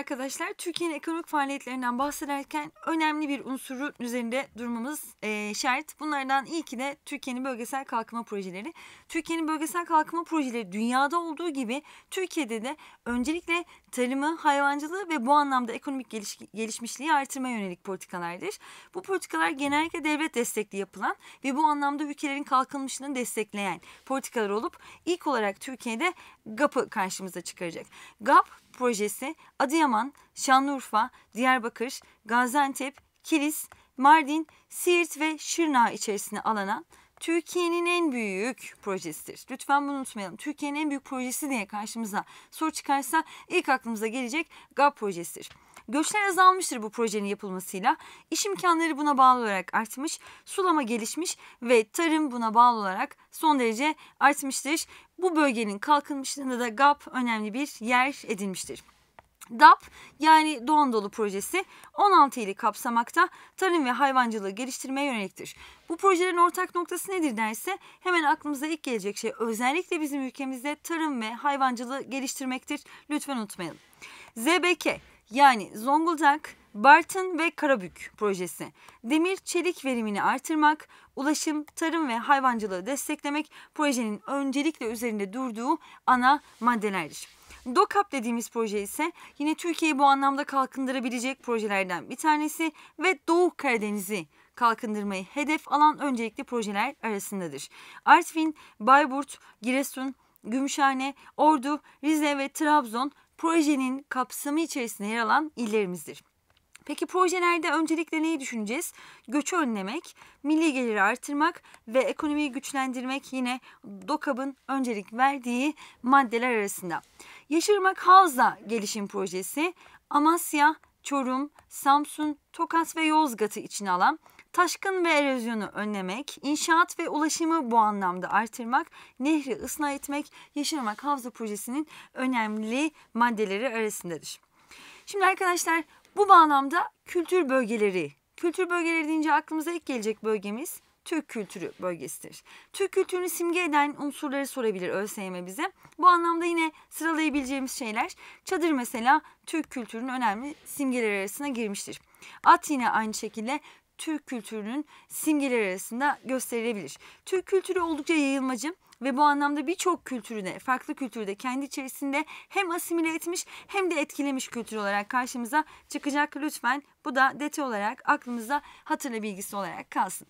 arkadaşlar Türkiye'nin ekonomik faaliyetlerinden bahsederken önemli bir unsuru üzerinde durmamız e, şart. Bunlardan ilki de Türkiye'nin bölgesel kalkınma projeleri. Türkiye'nin bölgesel kalkınma projeleri dünyada olduğu gibi Türkiye'de de öncelikle tarımı, hayvancılığı ve bu anlamda ekonomik geliş, gelişmişliği artırma yönelik politikalardır. Bu politikalar genellikle devlet destekli yapılan ve bu anlamda ülkelerin kalkınmasını destekleyen politikalar olup ilk olarak Türkiye'de GAP'ı karşımıza çıkaracak. GAP projesi Adıyaman, Şanlıurfa, Diyarbakır, Gaziantep, Kilis, Mardin, Siirt ve Şırnağı içerisine alana Türkiye'nin en büyük projesidir. Lütfen bunu unutmayalım. Türkiye'nin en büyük projesi diye karşımıza soru çıkarsa ilk aklımıza gelecek GAP projesidir. Göçler azalmıştır bu projenin yapılmasıyla. İş imkanları buna bağlı olarak artmış, sulama gelişmiş ve tarım buna bağlı olarak son derece artmıştır. Bu bölgenin kalkınmışlığında da GAP önemli bir yer edinmiştir. DAP yani Doğan Dolu Projesi 16 ili kapsamakta tarım ve hayvancılığı geliştirmeye yöneliktir. Bu projelerin ortak noktası nedir derse hemen aklımıza ilk gelecek şey özellikle bizim ülkemizde tarım ve hayvancılığı geliştirmektir. Lütfen unutmayalım. ZBK yani Zonguldak, Bartın ve Karabük projesi. Demir çelik verimini artırmak, ulaşım, tarım ve hayvancılığı desteklemek projenin öncelikle üzerinde durduğu ana maddelerdir. DOKAP dediğimiz proje ise yine Türkiye'yi bu anlamda kalkındırabilecek projelerden bir tanesi ve Doğu Karadeniz'i kalkındırmayı hedef alan öncelikli projeler arasındadır. Artvin, Bayburt, Giresun, Gümüşhane, Ordu, Rize ve Trabzon projenin kapsamı içerisinde yer alan illerimizdir. Peki projelerde öncelikle neyi düşüneceğiz? Göçü önlemek, milli geliri artırmak ve ekonomiyi güçlendirmek yine DOKAB'ın öncelik verdiği maddeler arasında. Yeşilırmak Havza gelişim projesi Amasya, Çorum, Samsun, Tokat ve Yozgat'ı içine alan taşkın ve erozyonu önlemek, inşaat ve ulaşımı bu anlamda artırmak, nehri ıslah etmek Yeşilırmak Havza Projesi'nin önemli maddeleri arasındadır. Şimdi arkadaşlar bu bağlamda kültür bölgeleri, kültür bölgeleri deyince aklımıza ilk gelecek bölgemiz Türk kültürü bölgesidir. Türk kültürünü simge eden unsurları sorabilir ÖSYM bize. Bu anlamda yine sıralayabileceğimiz şeyler çadır mesela Türk kültürünün önemli simgeleri arasına girmiştir. At yine aynı şekilde Türk kültürünün simgeleri arasında gösterilebilir. Türk kültürü oldukça yayılmacı ve bu anlamda birçok kültürü de farklı kültürü de kendi içerisinde hem asimile etmiş hem de etkilemiş kültür olarak karşımıza çıkacak. Lütfen bu da detay olarak aklımızda hatırla bilgisi olarak kalsın.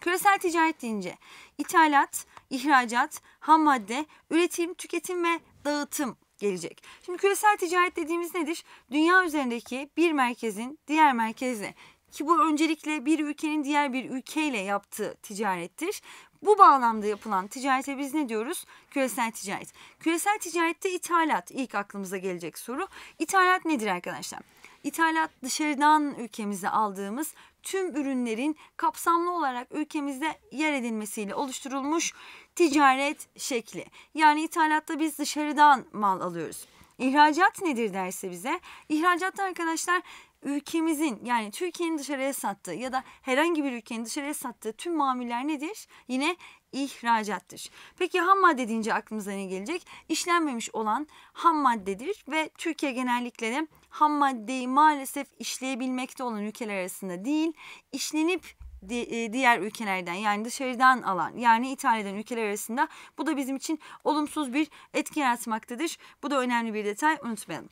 Küresel ticaret deyince ithalat, ihracat, ham madde, üretim, tüketim ve dağıtım gelecek. Şimdi küresel ticaret dediğimiz nedir? Dünya üzerindeki bir merkezin diğer merkezle ki bu öncelikle bir ülkenin diğer bir ülkeyle yaptığı ticarettir. Bu bağlamda yapılan ticarete biz ne diyoruz? Küresel ticaret. Küresel ticarette ithalat ilk aklımıza gelecek soru. İthalat nedir arkadaşlar? İthalat dışarıdan ülkemize aldığımız tüm ürünlerin kapsamlı olarak ülkemizde yer edilmesiyle oluşturulmuş ticaret şekli. Yani ithalatta biz dışarıdan mal alıyoruz. İhracat nedir derse bize? İhracatta arkadaşlar ülkemizin yani Türkiye'nin dışarıya sattığı ya da herhangi bir ülkenin dışarıya sattığı tüm mamuller nedir? Yine ihracattır. Peki ham madde deyince aklımıza ne gelecek? İşlenmemiş olan ham maddedir ve Türkiye genellikle de ham maddeyi maalesef işleyebilmekte olan ülkeler arasında değil, işlenip e, diğer ülkelerden yani dışarıdan alan yani ithal eden ülkeler arasında bu da bizim için olumsuz bir etki yaratmaktadır. Bu da önemli bir detay unutmayalım.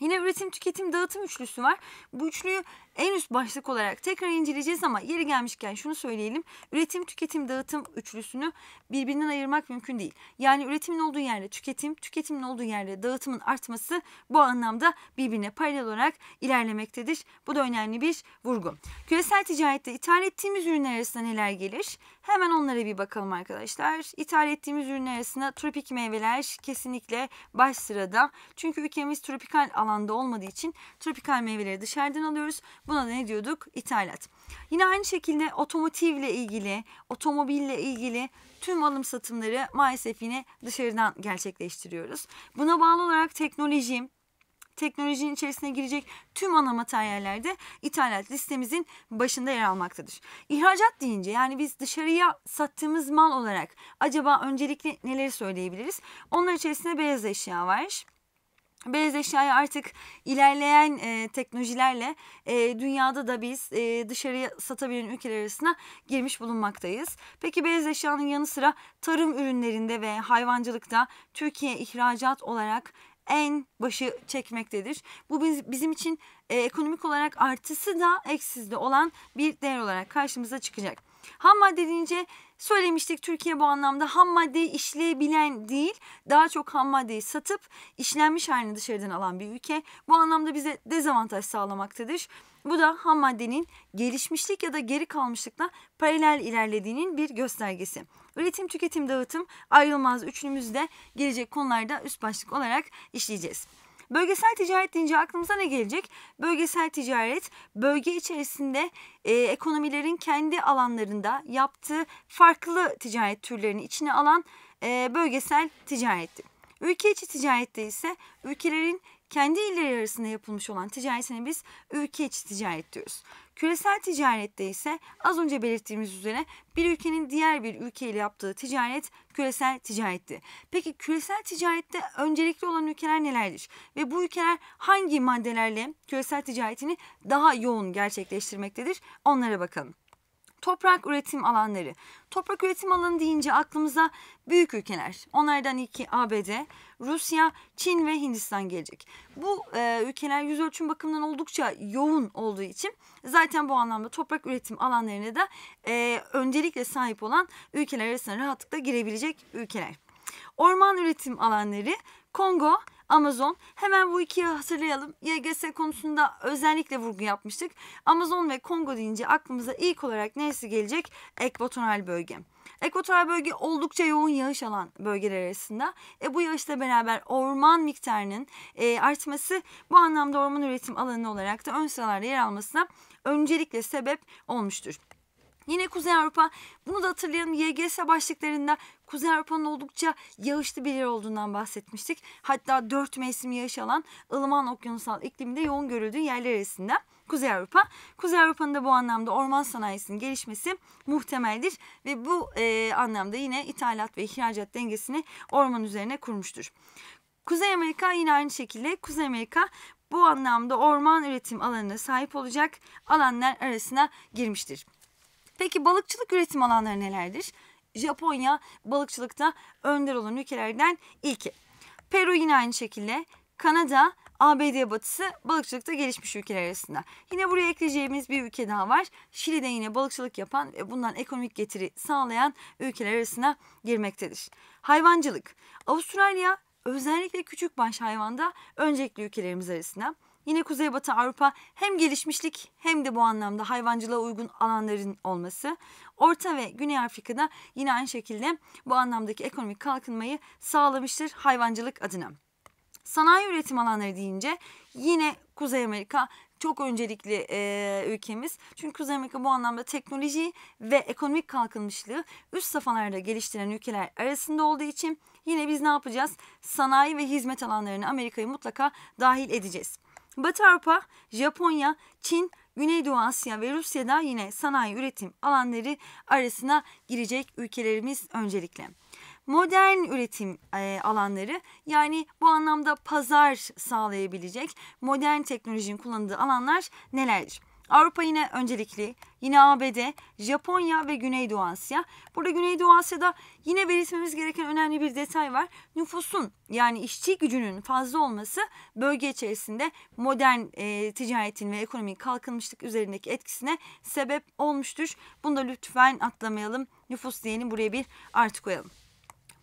Yine üretim, tüketim, dağıtım üçlüsü var. Bu üçlüyü en üst başlık olarak tekrar inceleyeceğiz ama yeri gelmişken şunu söyleyelim. Üretim, tüketim, dağıtım üçlüsünü birbirinden ayırmak mümkün değil. Yani üretimin olduğu yerde tüketim, tüketimin olduğu yerde dağıtımın artması bu anlamda birbirine paralel olarak ilerlemektedir. Bu da önemli bir vurgu. Küresel ticarette ithal ettiğimiz ürünler arasında neler gelir? Hemen onlara bir bakalım arkadaşlar. İthal ettiğimiz ürünler arasında tropik meyveler kesinlikle baş sırada. Çünkü ülkemiz tropikal alanda olmadığı için tropikal meyveleri dışarıdan alıyoruz. Buna ne diyorduk? İthalat. Yine aynı şekilde otomotivle ilgili, otomobille ilgili tüm alım satımları maalesef yine dışarıdan gerçekleştiriyoruz. Buna bağlı olarak teknoloji, teknolojinin içerisine girecek tüm ana materyallerde ithalat listemizin başında yer almaktadır. İhracat deyince yani biz dışarıya sattığımız mal olarak acaba öncelikle neleri söyleyebiliriz? Onlar içerisinde beyaz eşya var. Beyaz eşyayı artık ilerleyen e, teknolojilerle e, dünyada da biz e, dışarıya satabilen ülkeler arasına girmiş bulunmaktayız. Peki beyaz eşyanın yanı sıra tarım ürünlerinde ve hayvancılıkta Türkiye ihracat olarak en başı çekmektedir. Bu biz, bizim için e, ekonomik olarak artısı da eksizde olan bir değer olarak karşımıza çıkacak. Ham madde deyince Söylemiştik Türkiye bu anlamda ham maddeyi işleyebilen değil daha çok ham maddeyi satıp işlenmiş halini dışarıdan alan bir ülke. Bu anlamda bize dezavantaj sağlamaktadır. Bu da ham maddenin gelişmişlik ya da geri kalmışlıkla paralel ilerlediğinin bir göstergesi. Üretim, tüketim, dağıtım ayrılmaz üçümüzde gelecek konularda üst başlık olarak işleyeceğiz. Bölgesel ticaret deyince aklımıza ne gelecek? Bölgesel ticaret bölge içerisinde e, ekonomilerin kendi alanlarında yaptığı farklı ticaret türlerini içine alan e, bölgesel ticarettir. Ülke içi ticarette ise ülkelerin kendi illeri arasında yapılmış olan ticaretini biz ülke içi ticaret diyoruz. Küresel ticarette ise az önce belirttiğimiz üzere bir ülkenin diğer bir ülkeyle yaptığı ticaret küresel ticaretti. Peki küresel ticarette öncelikli olan ülkeler nelerdir? Ve bu ülkeler hangi maddelerle küresel ticaretini daha yoğun gerçekleştirmektedir? Onlara bakalım. Toprak üretim alanları. Toprak üretim alanı deyince aklımıza büyük ülkeler. Onlardan iki ABD, Rusya, Çin ve Hindistan gelecek. Bu e, ülkeler yüz ölçüm bakımından oldukça yoğun olduğu için zaten bu anlamda toprak üretim alanlarına da e, öncelikle sahip olan ülkeler arasına rahatlıkla girebilecek ülkeler. Orman üretim alanları Kongo, Amazon. Hemen bu ikiyi hatırlayalım. YGS konusunda özellikle vurgu yapmıştık. Amazon ve Kongo deyince aklımıza ilk olarak neresi gelecek? Ekvatoral bölge. Ekvatoral bölge oldukça yoğun yağış alan bölgeler arasında. E, bu yağışla beraber orman miktarının e, artması bu anlamda orman üretim alanı olarak da ön sıralarda yer almasına öncelikle sebep olmuştur. Yine Kuzey Avrupa, bunu da hatırlayalım YGS başlıklarında Kuzey Avrupa'nın oldukça yağışlı bir yer olduğundan bahsetmiştik. Hatta 4 mevsim yağış alan ılıman okyanusal ikliminde yoğun görüldüğü yerler arasında Kuzey Avrupa. Kuzey Avrupa'nın da bu anlamda orman sanayisinin gelişmesi muhtemeldir ve bu e, anlamda yine ithalat ve ihracat dengesini orman üzerine kurmuştur. Kuzey Amerika yine aynı şekilde Kuzey Amerika bu anlamda orman üretim alanına sahip olacak alanlar arasına girmiştir. Peki balıkçılık üretim alanları nelerdir? Japonya balıkçılıkta önder olan ülkelerden ilki. Peru yine aynı şekilde. Kanada, ABD batısı balıkçılıkta gelişmiş ülkeler arasında. Yine buraya ekleyeceğimiz bir ülke daha var. Şili'de yine balıkçılık yapan ve bundan ekonomik getiri sağlayan ülkeler arasına girmektedir. Hayvancılık. Avustralya özellikle küçük baş hayvanda öncelikli ülkelerimiz arasında. Yine Kuzeybatı Avrupa hem gelişmişlik hem de bu anlamda hayvancılığa uygun alanların olması. Orta ve Güney Afrika'da yine aynı şekilde bu anlamdaki ekonomik kalkınmayı sağlamıştır hayvancılık adına. Sanayi üretim alanları deyince yine Kuzey Amerika çok öncelikli e, ülkemiz. Çünkü Kuzey Amerika bu anlamda teknoloji ve ekonomik kalkınmışlığı üst safhalarda geliştiren ülkeler arasında olduğu için yine biz ne yapacağız? Sanayi ve hizmet alanlarını Amerika'yı mutlaka dahil edeceğiz. Batı Avrupa, Japonya, Çin, Güneydoğu Asya ve Rusya'da yine sanayi üretim alanları arasına girecek ülkelerimiz öncelikle modern üretim e, alanları yani bu anlamda pazar sağlayabilecek modern teknolojinin kullanıldığı alanlar nelerdir? Avrupa yine öncelikli. Yine ABD, Japonya ve Güneydoğu Asya. Burada Güneydoğu Asya'da yine belirtmemiz gereken önemli bir detay var. Nüfusun yani işçi gücünün fazla olması bölge içerisinde modern e, ticaretin ve ekonomik kalkınmışlık üzerindeki etkisine sebep olmuştur. Bunu da lütfen atlamayalım. Nüfus diyeni buraya bir artı koyalım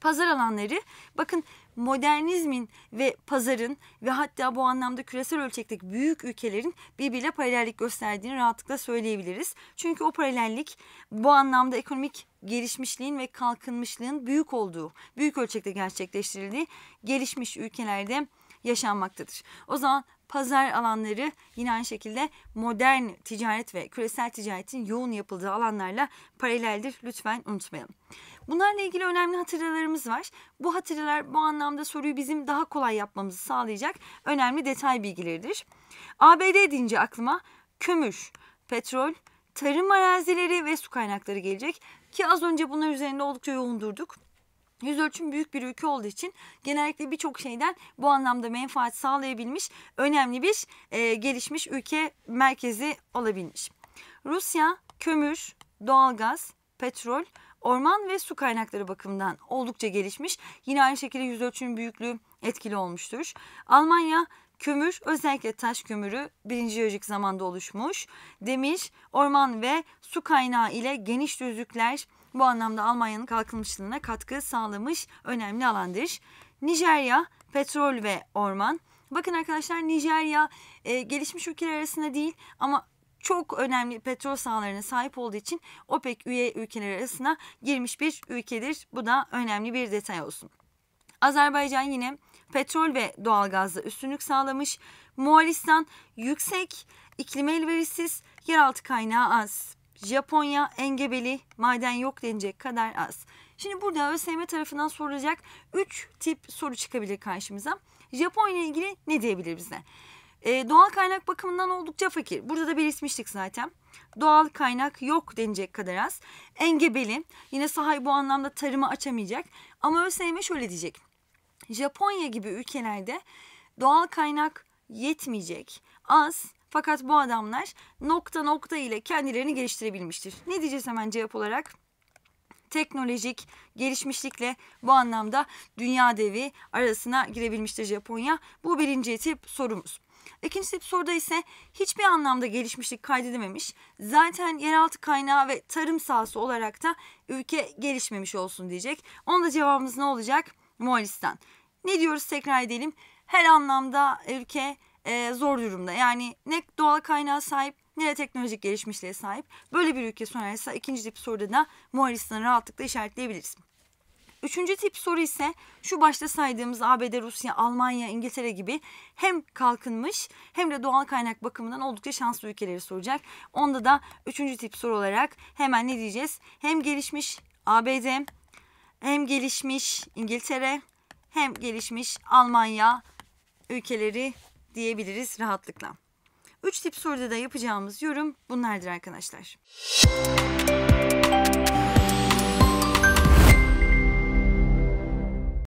pazar alanları bakın modernizmin ve pazarın ve hatta bu anlamda küresel ölçekteki büyük ülkelerin birbiriyle paralellik gösterdiğini rahatlıkla söyleyebiliriz. Çünkü o paralellik bu anlamda ekonomik gelişmişliğin ve kalkınmışlığın büyük olduğu, büyük ölçekte gerçekleştirildiği gelişmiş ülkelerde yaşanmaktadır. O zaman Pazar alanları yine aynı şekilde modern ticaret ve küresel ticaretin yoğun yapıldığı alanlarla paraleldir. Lütfen unutmayalım. Bunlarla ilgili önemli hatırlalarımız var. Bu hatırlalar bu anlamda soruyu bizim daha kolay yapmamızı sağlayacak önemli detay bilgileridir. ABD deyince aklıma kömür, petrol, tarım arazileri ve su kaynakları gelecek ki az önce bunlar üzerinde oldukça yoğun durduk. Yüz ölçüm büyük bir ülke olduğu için genellikle birçok şeyden bu anlamda menfaat sağlayabilmiş önemli bir e, gelişmiş ülke merkezi olabilmiş. Rusya kömür, doğalgaz, petrol, orman ve su kaynakları bakımından oldukça gelişmiş. Yine aynı şekilde yüz yüzölçüm büyüklüğü etkili olmuştur. Almanya kömür özellikle taş kömürü birinci jeolojik zamanda oluşmuş. Demir, orman ve su kaynağı ile geniş düzlükler, bu anlamda Almanya'nın kalkınmışlığına katkı sağlamış önemli alandır. Nijerya, petrol ve orman. Bakın arkadaşlar Nijerya e, gelişmiş ülkeler arasında değil ama çok önemli petrol sahalarına sahip olduğu için OPEC üye ülkeler arasına girmiş bir ülkedir. Bu da önemli bir detay olsun. Azerbaycan yine petrol ve doğalgazda üstünlük sağlamış. Moğolistan yüksek, iklime elverişsiz, yeraltı kaynağı az. Japonya, engebeli, maden yok denecek kadar az. Şimdi burada ÖSYM tarafından sorulacak 3 tip soru çıkabilir karşımıza. Japonya ile ilgili ne diyebilir bize? E, doğal kaynak bakımından oldukça fakir. Burada da belirtmiştik zaten. Doğal kaynak yok denecek kadar az. Engebeli. Yine sahay bu anlamda tarımı açamayacak. Ama ÖSYM şöyle diyecek. Japonya gibi ülkelerde doğal kaynak yetmeyecek. Az fakat bu adamlar nokta nokta ile kendilerini geliştirebilmiştir. Ne diyeceğiz hemen cevap olarak? teknolojik gelişmişlikle bu anlamda dünya devi arasına girebilmiştir Japonya. Bu birinci tip sorumuz. İkinci tip soruda ise hiçbir anlamda gelişmişlik kaydedememiş. Zaten yeraltı kaynağı ve tarım sahası olarak da ülke gelişmemiş olsun diyecek. Onun da cevabımız ne olacak? Moğolistan. Ne diyoruz tekrar edelim. Her anlamda ülke e, zor durumda. Yani ne doğal kaynağa sahip ne de teknolojik gelişmişliğe sahip. Böyle bir ülke sorarsa ikinci tip soruda da Moğolistan'ı rahatlıkla işaretleyebiliriz. Üçüncü tip soru ise şu başta saydığımız ABD, Rusya, Almanya, İngiltere gibi hem kalkınmış hem de doğal kaynak bakımından oldukça şanslı ülkeleri soracak. Onda da üçüncü tip soru olarak hemen ne diyeceğiz? Hem gelişmiş ABD, hem gelişmiş İngiltere, hem gelişmiş Almanya ülkeleri diyebiliriz rahatlıkla. Üç tip soruda da yapacağımız yorum bunlardır arkadaşlar. Müzik